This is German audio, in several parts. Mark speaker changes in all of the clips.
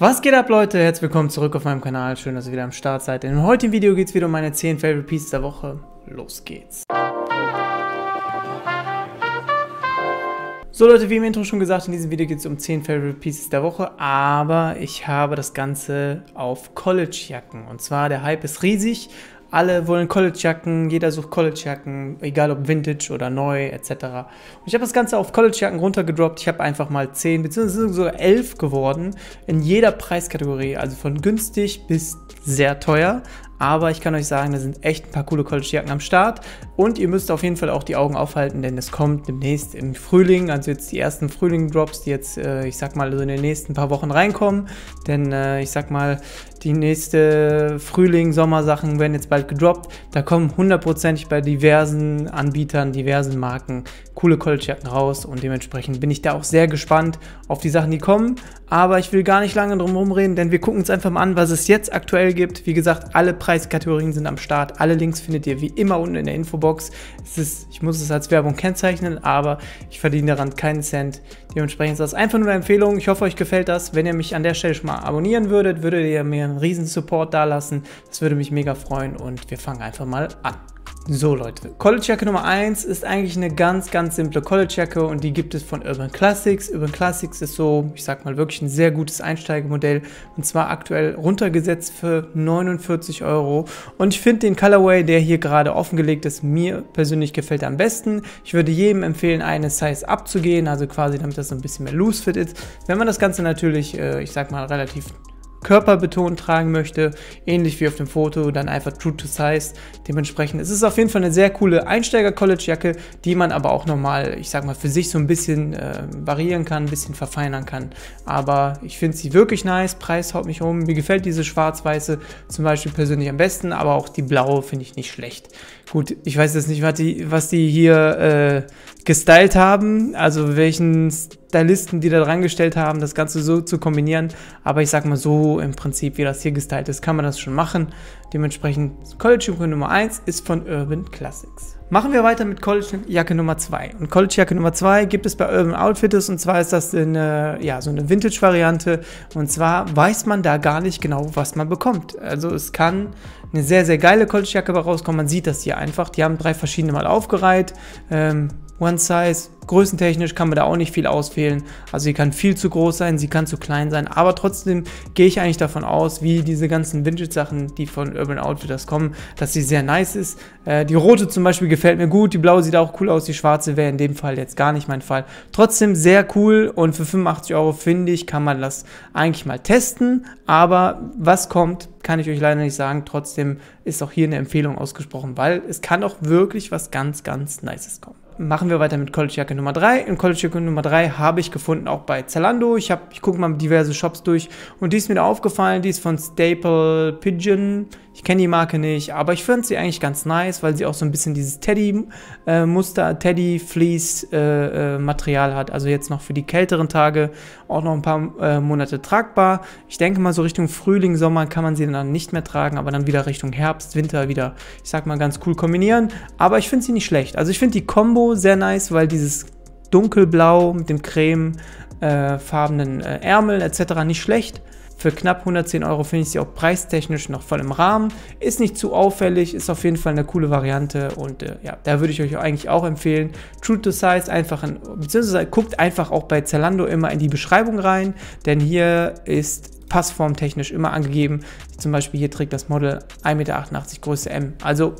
Speaker 1: Was geht ab Leute? Herzlich willkommen zurück auf meinem Kanal. Schön, dass ihr wieder am Start seid. In dem heutigen Video geht es wieder um meine 10 Favorite Pieces der Woche. Los geht's. So Leute, wie im Intro schon gesagt, in diesem Video geht es um 10 Favorite Pieces der Woche, aber ich habe das Ganze auf College-Jacken. Und zwar, der Hype ist riesig, alle wollen Collegejacken, jeder sucht Collegejacken, egal ob Vintage oder neu etc. Und ich habe das Ganze auf Collegejacken runtergedroppt. Ich habe einfach mal 10 bzw. sogar 11 geworden in jeder Preiskategorie, also von günstig bis sehr teuer. Aber ich kann euch sagen, da sind echt ein paar coole College-Jacken am Start. Und ihr müsst auf jeden Fall auch die Augen aufhalten, denn es kommt demnächst im Frühling, also jetzt die ersten Frühling-Drops, die jetzt, äh, ich sag mal, so also in den nächsten paar Wochen reinkommen. Denn äh, ich sag mal, die nächste Frühling-Sommersachen werden jetzt bald gedroppt. Da kommen hundertprozentig bei diversen Anbietern, diversen Marken coole College-Jacken raus. Und dementsprechend bin ich da auch sehr gespannt auf die Sachen, die kommen. Aber ich will gar nicht lange drum herum reden, denn wir gucken uns einfach mal an, was es jetzt aktuell gibt. Wie gesagt, alle Preise Preiskategorien sind am Start. Alle Links findet ihr wie immer unten in der Infobox. Ist, ich muss es als Werbung kennzeichnen, aber ich verdiene daran keinen Cent. Dementsprechend ist das einfach nur eine Empfehlung. Ich hoffe, euch gefällt das. Wenn ihr mich an der Stelle schon mal abonnieren würdet, würdet ihr mir einen riesen Support dalassen. Das würde mich mega freuen und wir fangen einfach mal an. So Leute, Collegejacke Nummer 1 ist eigentlich eine ganz, ganz simple Collegejacke und die gibt es von Urban Classics. Urban Classics ist so, ich sag mal, wirklich ein sehr gutes Einsteigemodell und zwar aktuell runtergesetzt für 49 Euro. Und ich finde den Colorway, der hier gerade offengelegt ist, mir persönlich gefällt am besten. Ich würde jedem empfehlen, eine Size abzugehen, also quasi damit das so ein bisschen mehr loose fit ist. Wenn man das Ganze natürlich, äh, ich sag mal, relativ körperbetont tragen möchte, ähnlich wie auf dem Foto, dann einfach True to Size. Dementsprechend es ist es auf jeden Fall eine sehr coole Einsteiger-College-Jacke, die man aber auch nochmal, ich sag mal, für sich so ein bisschen äh, variieren kann, ein bisschen verfeinern kann. Aber ich finde sie wirklich nice, Preis haut mich um. Mir gefällt diese schwarz-weiße zum Beispiel persönlich am besten, aber auch die blaue finde ich nicht schlecht. Gut, ich weiß jetzt nicht, was die, was die hier äh, gestylt haben, also welchen Stylisten, die da dran gestellt haben, das Ganze so zu kombinieren. Aber ich sag mal so, im Prinzip, wie das hier gestylt ist, kann man das schon machen. Dementsprechend College-Jacke Nummer 1 ist von Urban Classics. Machen wir weiter mit College-Jacke Nummer 2. Und College-Jacke Nummer 2 gibt es bei Urban Outfitters und zwar ist das eine, ja, so eine Vintage-Variante. Und zwar weiß man da gar nicht genau, was man bekommt. Also es kann eine sehr, sehr geile College-Jacke rauskommen. Man sieht das hier einfach. Die haben drei verschiedene Mal aufgereiht. Ähm, One Size, größentechnisch kann man da auch nicht viel auswählen. Also sie kann viel zu groß sein, sie kann zu klein sein, aber trotzdem gehe ich eigentlich davon aus, wie diese ganzen Vintage-Sachen, die von Urban Outfitters kommen, dass sie sehr nice ist. Äh, die rote zum Beispiel gefällt mir gut, die blaue sieht auch cool aus, die schwarze wäre in dem Fall jetzt gar nicht mein Fall. Trotzdem sehr cool und für 85 Euro finde ich, kann man das eigentlich mal testen, aber was kommt, kann ich euch leider nicht sagen. Trotzdem ist auch hier eine Empfehlung ausgesprochen, weil es kann auch wirklich was ganz, ganz Nices kommen machen wir weiter mit College Jacke Nummer 3. In College Jacke Nummer 3 habe ich gefunden, auch bei Zalando. Ich, hab, ich gucke mal diverse Shops durch und die ist mir da aufgefallen. Die ist von Staple Pigeon. Ich kenne die Marke nicht, aber ich finde sie eigentlich ganz nice, weil sie auch so ein bisschen dieses Teddy-Muster, äh, Teddy-Fleece-Material äh, äh, hat. Also jetzt noch für die kälteren Tage auch noch ein paar Monate tragbar. Ich denke mal so Richtung Frühling, Sommer kann man sie dann nicht mehr tragen, aber dann wieder Richtung Herbst, Winter wieder, ich sag mal, ganz cool kombinieren. Aber ich finde sie nicht schlecht. Also ich finde die Combo sehr nice, weil dieses dunkelblau mit dem Creme äh, farbenen äh, Ärmel etc. nicht schlecht. Für knapp 110 Euro finde ich sie auch preistechnisch noch voll im Rahmen. Ist nicht zu auffällig, ist auf jeden Fall eine coole Variante und äh, ja, da würde ich euch eigentlich auch empfehlen. True to Size einfach, in, beziehungsweise guckt einfach auch bei Zalando immer in die Beschreibung rein, denn hier ist passformtechnisch immer angegeben. Zum Beispiel hier trägt das Model 1,88 Meter Größe M. Also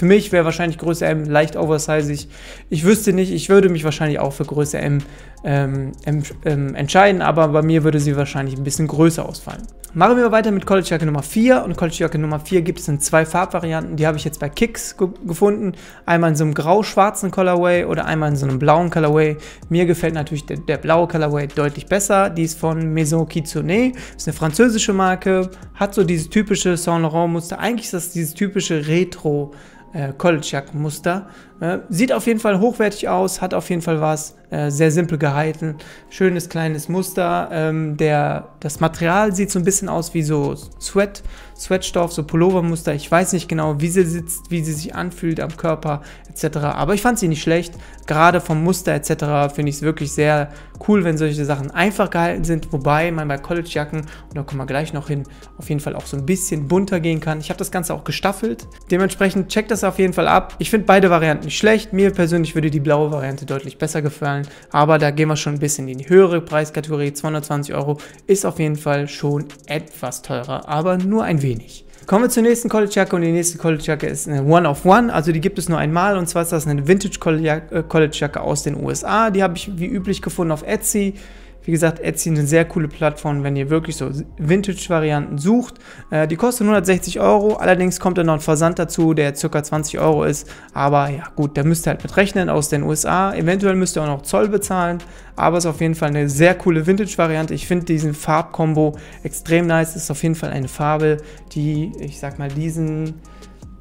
Speaker 1: für mich wäre wahrscheinlich Größe M leicht oversizig. Ich wüsste nicht, ich würde mich wahrscheinlich auch für Größe M, ähm, M ähm, entscheiden, aber bei mir würde sie wahrscheinlich ein bisschen größer ausfallen. Machen wir weiter mit College Jacke Nummer 4 und College Jacke Nummer 4 gibt es in zwei Farbvarianten. Die habe ich jetzt bei Kicks ge gefunden. Einmal in so einem grau-schwarzen Colorway oder einmal in so einem blauen Colorway. Mir gefällt natürlich der, der blaue Colorway deutlich besser. Die ist von Maison Kitsune, ist eine französische Marke, hat so dieses typische Saint Laurent Muster. Eigentlich ist das dieses typische Retro äh, Kolchak-Muster. Äh, sieht auf jeden Fall hochwertig aus, hat auf jeden Fall was, äh, sehr simpel gehalten. Schönes kleines Muster. Ähm, der das Material sieht so ein bisschen aus wie so Sweat, Sweatstoff, so Pullovermuster. Ich weiß nicht genau, wie sie sitzt, wie sie sich anfühlt am Körper etc. Aber ich fand sie nicht schlecht. Gerade vom Muster etc. finde ich es wirklich sehr cool, wenn solche Sachen einfach gehalten sind. Wobei man bei College-Jacken, und da kommen wir gleich noch hin, auf jeden Fall auch so ein bisschen bunter gehen kann. Ich habe das Ganze auch gestaffelt. Dementsprechend checkt das auf jeden Fall ab. Ich finde beide Varianten nicht schlecht. Mir persönlich würde die blaue Variante deutlich besser gefallen. Aber da gehen wir schon ein bisschen in die höhere Preiskategorie. 220 Euro ist auch auf jeden Fall schon etwas teurer, aber nur ein wenig. Kommen wir zur nächsten College-Jacke und die nächste College-Jacke ist eine One-of-One, also die gibt es nur einmal und zwar ist das eine Vintage-College-Jacke aus den USA. Die habe ich wie üblich gefunden auf Etsy. Wie gesagt, Etsy ist eine sehr coole Plattform, wenn ihr wirklich so Vintage-Varianten sucht. Äh, die kosten 160 Euro, allerdings kommt dann noch ein Versand dazu, der ca. 20 Euro ist. Aber ja gut, da müsst ihr halt mit rechnen aus den USA. Eventuell müsst ihr auch noch Zoll bezahlen, aber es ist auf jeden Fall eine sehr coole Vintage-Variante. Ich finde diesen Farbkombo extrem nice. Es Ist auf jeden Fall eine Farbe, die, ich sag mal, diesen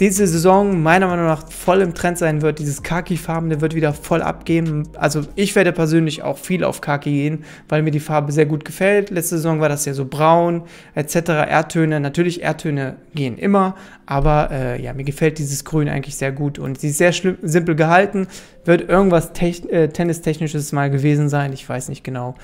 Speaker 1: diese Saison meiner Meinung nach voll im Trend sein wird. Dieses Khaki-Farbene wird wieder voll abgeben. Also ich werde persönlich auch viel auf Khaki gehen, weil mir die Farbe sehr gut gefällt. Letzte Saison war das ja so braun etc. Erdtöne. Natürlich, Erdtöne gehen immer, aber äh, ja, mir gefällt dieses Grün eigentlich sehr gut und sie ist sehr simpel gehalten. Wird irgendwas äh, Tennistechnisches mal gewesen sein. Ich weiß nicht genau,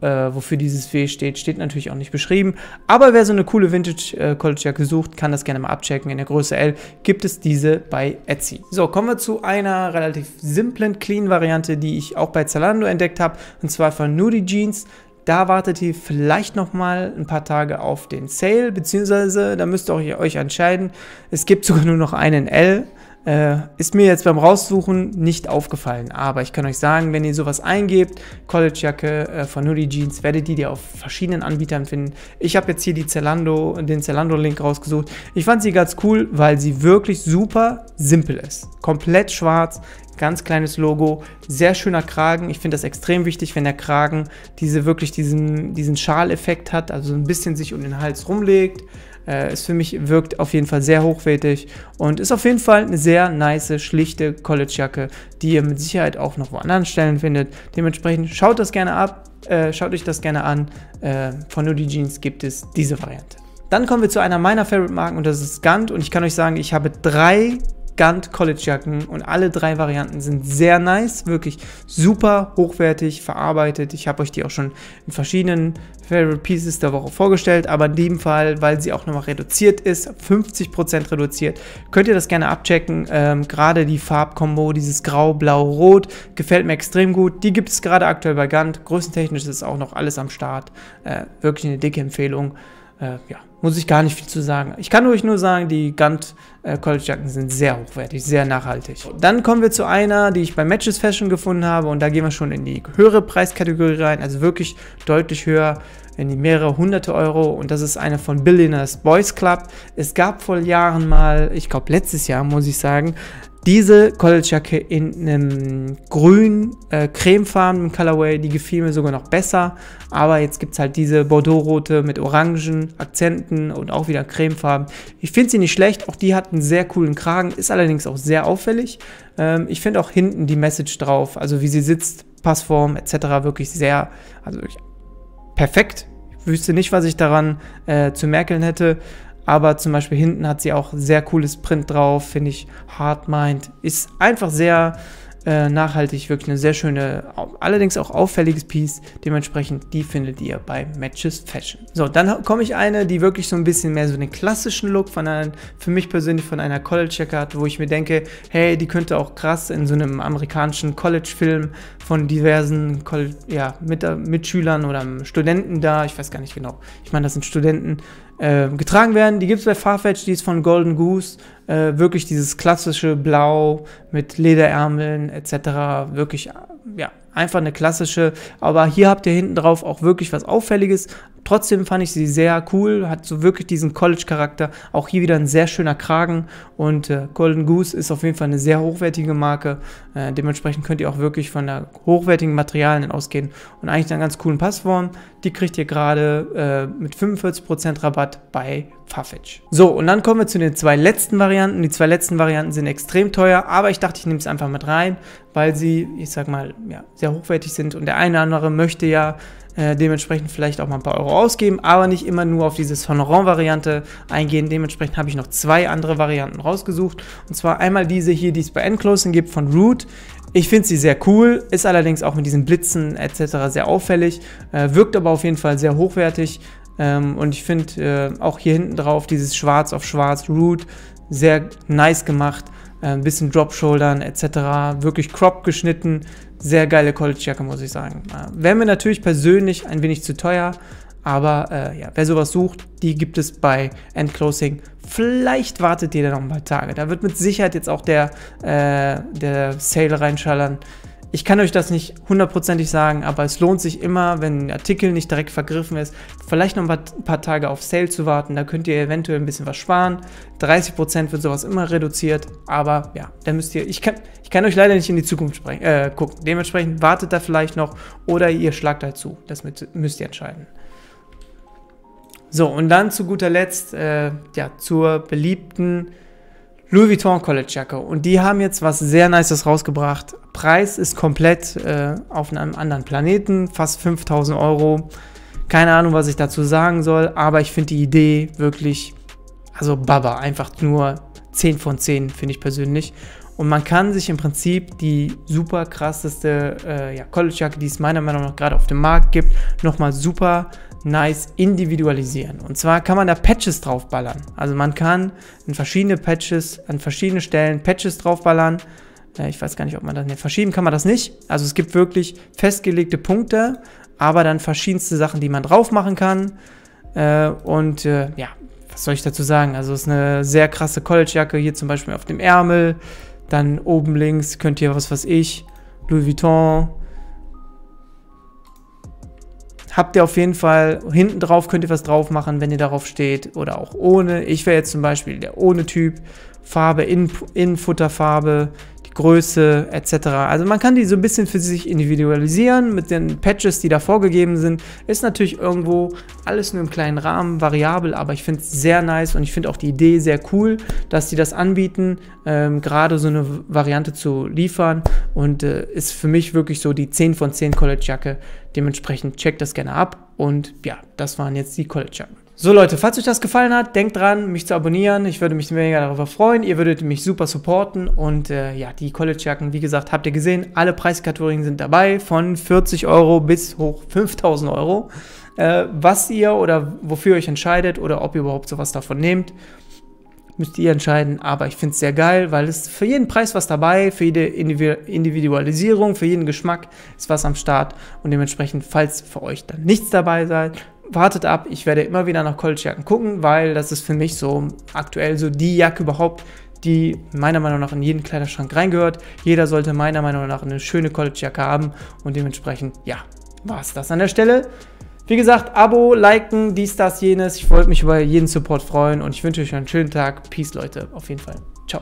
Speaker 1: äh, wofür dieses W steht. Steht natürlich auch nicht beschrieben. Aber wer so eine coole Vintage-College-Jacke äh, sucht, kann das gerne mal abchecken. In der Größe L gibt es diese bei Etsy. So, kommen wir zu einer relativ simplen, clean Variante, die ich auch bei Zalando entdeckt habe. Und zwar von Nudie Jeans. Da wartet ihr vielleicht nochmal ein paar Tage auf den Sale, beziehungsweise da müsst ihr euch entscheiden. Es gibt sogar nur noch einen L äh, ist mir jetzt beim Raussuchen nicht aufgefallen, aber ich kann euch sagen, wenn ihr sowas eingebt, Collegejacke äh, von Hoodie Jeans, werdet ihr die auf verschiedenen Anbietern finden. Ich habe jetzt hier die Zalando, den Zalando-Link rausgesucht. Ich fand sie ganz cool, weil sie wirklich super simpel ist. Komplett schwarz, ganz kleines Logo, sehr schöner Kragen. Ich finde das extrem wichtig, wenn der Kragen diese wirklich diesen, diesen schal hat, also so ein bisschen sich um den Hals rumlegt. Äh, ist für mich wirkt auf jeden Fall sehr hochwertig und ist auf jeden Fall eine sehr nice, schlichte College-Jacke, die ihr mit Sicherheit auch noch woanders Stellen findet. Dementsprechend schaut das gerne ab, äh, schaut euch das gerne an. Äh, von Nudie Jeans gibt es diese Variante. Dann kommen wir zu einer meiner Favorite-Marken und das ist Gant und ich kann euch sagen, ich habe drei Gant Jacken und alle drei Varianten sind sehr nice, wirklich super hochwertig verarbeitet. Ich habe euch die auch schon in verschiedenen Favorite Pieces der Woche vorgestellt, aber in dem Fall, weil sie auch nochmal reduziert ist, 50% reduziert, könnt ihr das gerne abchecken. Ähm, gerade die Farbkombo, dieses Grau, Blau, Rot, gefällt mir extrem gut. Die gibt es gerade aktuell bei Gant. Größentechnisch ist auch noch alles am Start. Äh, wirklich eine dicke Empfehlung. Äh, ja, muss ich gar nicht viel zu sagen. Ich kann euch nur sagen, die Gantt äh, College Jacken sind sehr hochwertig, sehr nachhaltig. Dann kommen wir zu einer, die ich bei Matches Fashion gefunden habe und da gehen wir schon in die höhere Preiskategorie rein, also wirklich deutlich höher in die mehrere hunderte Euro und das ist eine von Billionaires Boys Club. Es gab vor Jahren mal, ich glaube letztes Jahr muss ich sagen, diese Collegejacke in einem grün, äh, cremefarbenen Colorway, die gefiel mir sogar noch besser. Aber jetzt gibt es halt diese Bordeaux-rote mit orangen Akzenten und auch wieder cremefarben. Ich finde sie nicht schlecht, auch die hat einen sehr coolen Kragen, ist allerdings auch sehr auffällig. Ähm, ich finde auch hinten die Message drauf, also wie sie sitzt, Passform etc. wirklich sehr, also wirklich perfekt. Ich wüsste nicht, was ich daran äh, zu merkeln hätte. Aber zum Beispiel hinten hat sie auch sehr cooles Print drauf, finde ich. Hardmind ist einfach sehr äh, nachhaltig, wirklich eine sehr schöne, allerdings auch auffälliges Piece. Dementsprechend, die findet ihr bei Matches Fashion. So, dann komme ich eine, die wirklich so ein bisschen mehr so einen klassischen Look von einer, für mich persönlich von einer College-Jacke hat, wo ich mir denke, hey, die könnte auch krass in so einem amerikanischen College-Film von diversen ja, Mit Mitschülern oder Studenten da, ich weiß gar nicht genau, ich meine, das sind Studenten, ähm, getragen werden. Die gibt es bei Farfetch, die ist von Golden Goose. Äh, wirklich dieses klassische Blau mit Lederärmeln etc. Wirklich, ja, einfach eine klassische. Aber hier habt ihr hinten drauf auch wirklich was Auffälliges. Trotzdem fand ich sie sehr cool, hat so wirklich diesen College-Charakter. Auch hier wieder ein sehr schöner Kragen und äh, Golden Goose ist auf jeden Fall eine sehr hochwertige Marke. Äh, dementsprechend könnt ihr auch wirklich von der hochwertigen Materialien ausgehen und eigentlich einen ganz coolen Passform. Die kriegt ihr gerade äh, mit 45% Rabatt bei Farfetch. So, und dann kommen wir zu den zwei letzten Varianten. Die zwei letzten Varianten sind extrem teuer, aber ich dachte, ich nehme es einfach mit rein, weil sie, ich sag mal, ja, sehr hochwertig sind und der eine oder andere möchte ja äh, dementsprechend vielleicht auch mal ein paar Euro ausgeben, aber nicht immer nur auf diese Honorant-Variante eingehen. Dementsprechend habe ich noch zwei andere Varianten rausgesucht. Und zwar einmal diese hier, die es bei Endclosing gibt von Root. Ich finde sie sehr cool, ist allerdings auch mit diesen Blitzen etc. sehr auffällig, äh, wirkt aber auf jeden Fall sehr hochwertig. Ähm, und ich finde äh, auch hier hinten drauf dieses Schwarz auf Schwarz Root sehr nice gemacht. Äh, ein bisschen Drop-Shouldern etc. Wirklich crop geschnitten. Sehr geile College-Jacke, muss ich sagen. Äh, Wäre mir natürlich persönlich ein wenig zu teuer, aber äh, ja, wer sowas sucht, die gibt es bei Endclosing. Vielleicht wartet ihr da noch ein paar Tage. Da wird mit Sicherheit jetzt auch der, äh, der Sale reinschallern. Ich kann euch das nicht hundertprozentig sagen, aber es lohnt sich immer, wenn ein Artikel nicht direkt vergriffen ist, vielleicht noch ein paar Tage auf Sale zu warten. Da könnt ihr eventuell ein bisschen was sparen. 30% wird sowas immer reduziert, aber ja, da müsst ihr. Ich kann, ich kann euch leider nicht in die Zukunft äh, gucken. Dementsprechend wartet da vielleicht noch oder ihr schlagt halt zu. Das müsst ihr entscheiden. So, und dann zu guter Letzt äh, ja, zur beliebten Louis Vuitton College Jacke. Und die haben jetzt was sehr Nices rausgebracht. Preis ist komplett äh, auf einem anderen Planeten, fast 5000 Euro. Keine Ahnung, was ich dazu sagen soll, aber ich finde die Idee wirklich, also Baba, einfach nur 10 von 10, finde ich persönlich. Und man kann sich im Prinzip die super krasseste äh, ja, College-Jacke, die es meiner Meinung nach gerade auf dem Markt gibt, nochmal super nice individualisieren. Und zwar kann man da Patches draufballern. Also man kann in verschiedene Patches, an verschiedene Stellen Patches draufballern. Äh, ich weiß gar nicht, ob man das... Ne, verschieben kann man das nicht. Also es gibt wirklich festgelegte Punkte, aber dann verschiedenste Sachen, die man drauf machen kann. Äh, und äh, ja, was soll ich dazu sagen? Also es ist eine sehr krasse College-Jacke hier zum Beispiel auf dem Ärmel. Dann oben links könnt ihr, was weiß ich, Louis Vuitton, habt ihr auf jeden Fall, hinten drauf könnt ihr was drauf machen, wenn ihr darauf steht oder auch ohne. Ich wäre jetzt zum Beispiel der ohne Typ, Farbe, in, Innenfutterfarbe, Größe etc. Also man kann die so ein bisschen für sich individualisieren mit den Patches, die da vorgegeben sind. Ist natürlich irgendwo alles nur im kleinen Rahmen variabel, aber ich finde es sehr nice und ich finde auch die Idee sehr cool, dass die das anbieten, ähm, gerade so eine Variante zu liefern und äh, ist für mich wirklich so die 10 von 10 College-Jacke. Dementsprechend checkt das gerne ab und ja, das waren jetzt die College-Jacken. So Leute, falls euch das gefallen hat, denkt dran, mich zu abonnieren. Ich würde mich mega darüber freuen. Ihr würdet mich super supporten. Und äh, ja, die College-Jacken, wie gesagt, habt ihr gesehen. Alle Preiskategorien sind dabei, von 40 Euro bis hoch 5000 Euro. Äh, was ihr oder wofür ihr euch entscheidet oder ob ihr überhaupt sowas davon nehmt, müsst ihr entscheiden. Aber ich finde es sehr geil, weil es für jeden Preis was dabei, für jede Individualisierung, für jeden Geschmack ist was am Start. Und dementsprechend, falls für euch dann nichts dabei seid, wartet ab, ich werde immer wieder nach College-Jacken gucken, weil das ist für mich so aktuell so die Jacke überhaupt, die meiner Meinung nach in jeden Kleiderschrank reingehört. Jeder sollte meiner Meinung nach eine schöne College-Jacke haben und dementsprechend, ja, war es das an der Stelle. Wie gesagt, Abo, liken, dies, das, jenes. Ich wollte mich über jeden Support freuen und ich wünsche euch einen schönen Tag. Peace, Leute. Auf jeden Fall. Ciao.